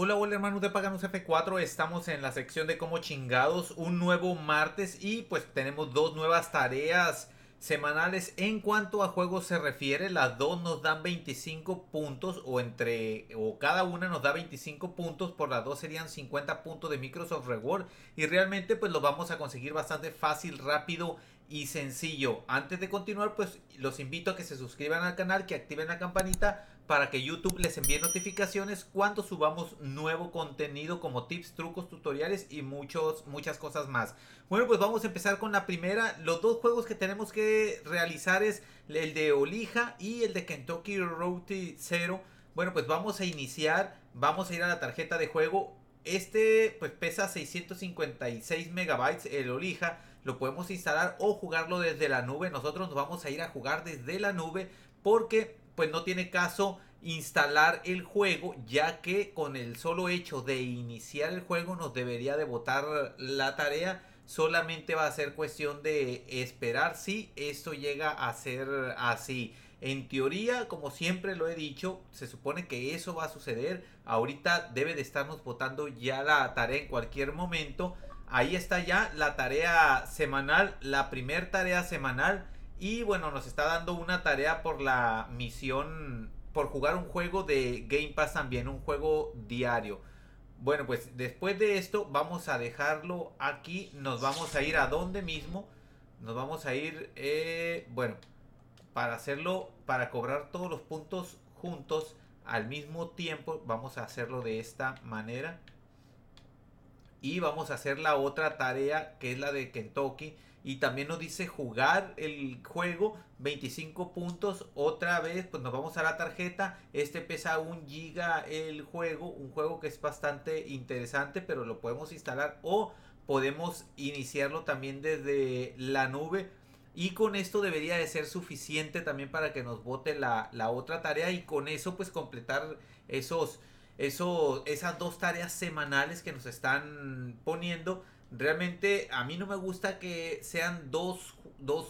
Hola, hola hermanos de Paganos F4, estamos en la sección de cómo chingados, un nuevo martes y pues tenemos dos nuevas tareas semanales en cuanto a juegos se refiere, las dos nos dan 25 puntos o entre o cada una nos da 25 puntos, por las dos serían 50 puntos de Microsoft Reward y realmente pues los vamos a conseguir bastante fácil, rápido y sencillo. Antes de continuar, pues los invito a que se suscriban al canal, que activen la campanita para que YouTube les envíe notificaciones cuando subamos nuevo contenido como tips, trucos, tutoriales y muchos, muchas cosas más. Bueno, pues vamos a empezar con la primera. Los dos juegos que tenemos que realizar es el de Olija y el de Kentucky Route Zero. Bueno, pues vamos a iniciar, vamos a ir a la tarjeta de juego. Este pues pesa 656 megabytes, el Olija. Lo podemos instalar o jugarlo desde la nube. Nosotros nos vamos a ir a jugar desde la nube porque pues no tiene caso instalar el juego, ya que con el solo hecho de iniciar el juego nos debería de votar la tarea. Solamente va a ser cuestión de esperar si esto llega a ser así. En teoría, como siempre lo he dicho, se supone que eso va a suceder. Ahorita debe de estarnos votando ya la tarea en cualquier momento. Ahí está ya la tarea semanal, la primera tarea semanal y bueno, nos está dando una tarea por la misión, por jugar un juego de Game Pass también, un juego diario. Bueno, pues después de esto vamos a dejarlo aquí. Nos vamos a ir a donde mismo. Nos vamos a ir, eh, bueno, para hacerlo, para cobrar todos los puntos juntos al mismo tiempo. Vamos a hacerlo de esta manera. Y vamos a hacer la otra tarea que es la de Kentucky y también nos dice jugar el juego, 25 puntos. Otra vez, pues nos vamos a la tarjeta. Este pesa un giga el juego. Un juego que es bastante interesante, pero lo podemos instalar o podemos iniciarlo también desde la nube. Y con esto debería de ser suficiente también para que nos vote la, otra tarea y con eso pues completar esos, esas dos tareas semanales que nos están poniendo Realmente a mí no me gusta que sean dos,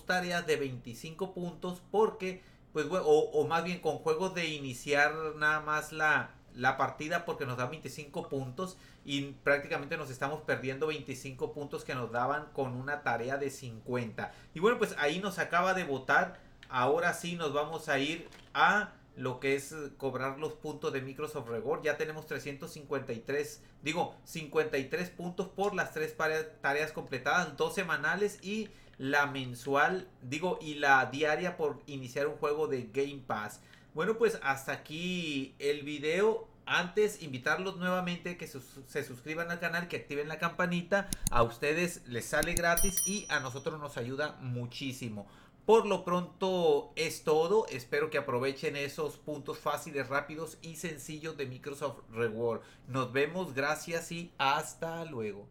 tareas de 25 puntos porque, pues, o, o, más bien con juegos de iniciar nada más la, la partida porque nos da 25 puntos y prácticamente nos estamos perdiendo 25 puntos que nos daban con una tarea de 50. Y bueno, pues ahí nos acaba de votar. Ahora sí nos vamos a ir a lo que es eh, cobrar los puntos de Microsoft Reward. Ya tenemos 353, digo, 53 puntos por las tres tareas completadas, dos semanales y la mensual, digo, y la diaria por iniciar un juego de Game Pass. Bueno, pues hasta aquí el video. Antes, invitarlos nuevamente que se suscriban al canal, que activen la campanita. A ustedes les sale gratis y a nosotros nos ayuda muchísimo. Por lo pronto es todo. Espero que aprovechen esos puntos fáciles, rápidos y sencillos de Microsoft Reward. Nos vemos, gracias y hasta luego.